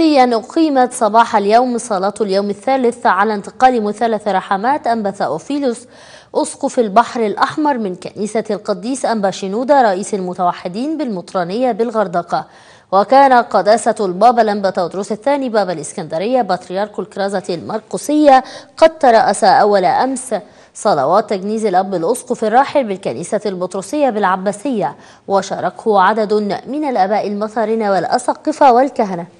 رسميا أقيمت صباح اليوم صلاة اليوم الثالث على انتقال مثلث رحمات أنبا أوفيلوس أسقف البحر الأحمر من كنيسة القديس أنبا شنودة رئيس المتوحدين بالمطرانية بالغردقة وكان قداسة البابا لمبا تودروس الثاني بابا الإسكندرية بطريرك الكرازة المرقسية قد ترأس أول أمس صلوات تجنيز الأب الأسقف الراحل بالكنيسة البطرسية بالعباسية وشاركه عدد من الآباء المطارنة والأسقفة والكهنة